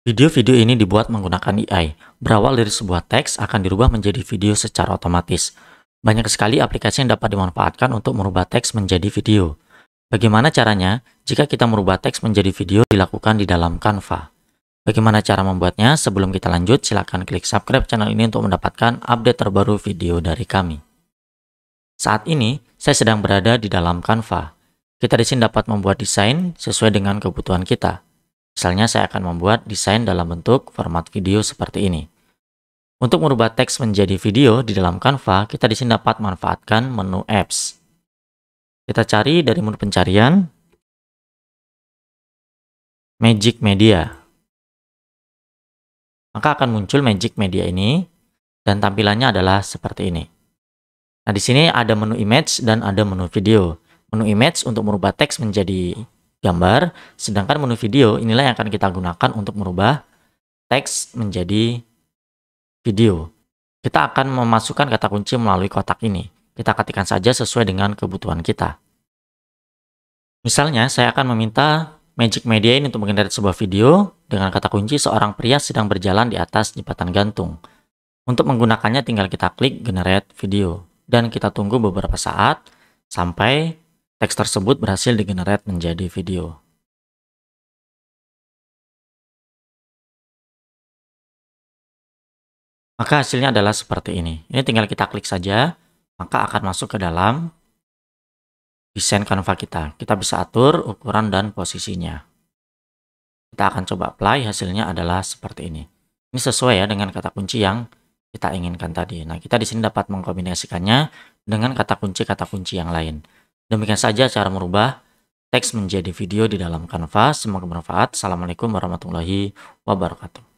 Video-video ini dibuat menggunakan AI. Berawal dari sebuah teks akan dirubah menjadi video secara otomatis. Banyak sekali aplikasi yang dapat dimanfaatkan untuk merubah teks menjadi video. Bagaimana caranya? Jika kita merubah teks menjadi video dilakukan di dalam Canva. Bagaimana cara membuatnya? Sebelum kita lanjut, silakan klik subscribe channel ini untuk mendapatkan update terbaru video dari kami. Saat ini, saya sedang berada di dalam Canva. Kita di sini dapat membuat desain sesuai dengan kebutuhan kita. Misalnya saya akan membuat desain dalam bentuk format video seperti ini. Untuk merubah teks menjadi video di dalam Canva, kita di sini dapat manfaatkan menu apps. Kita cari dari menu pencarian, Magic Media. Maka akan muncul Magic Media ini, dan tampilannya adalah seperti ini. Nah, di sini ada menu image dan ada menu video. Menu image untuk merubah teks menjadi gambar, sedangkan menu video inilah yang akan kita gunakan untuk merubah teks menjadi video. Kita akan memasukkan kata kunci melalui kotak ini. Kita ketikkan saja sesuai dengan kebutuhan kita. Misalnya, saya akan meminta Magic Media ini untuk menggenerate sebuah video dengan kata kunci seorang pria sedang berjalan di atas jembatan gantung. Untuk menggunakannya tinggal kita klik generate video dan kita tunggu beberapa saat sampai Teks tersebut berhasil digenerate menjadi video. Maka hasilnya adalah seperti ini. Ini tinggal kita klik saja, maka akan masuk ke dalam desain Canva kita. Kita bisa atur ukuran dan posisinya. Kita akan coba apply, hasilnya adalah seperti ini. Ini sesuai ya dengan kata kunci yang kita inginkan tadi. Nah, kita di sini dapat mengkombinasikannya dengan kata kunci-kata kunci yang lain. Demikian saja cara merubah teks menjadi video di dalam kanvas Semoga bermanfaat. Assalamualaikum warahmatullahi wabarakatuh.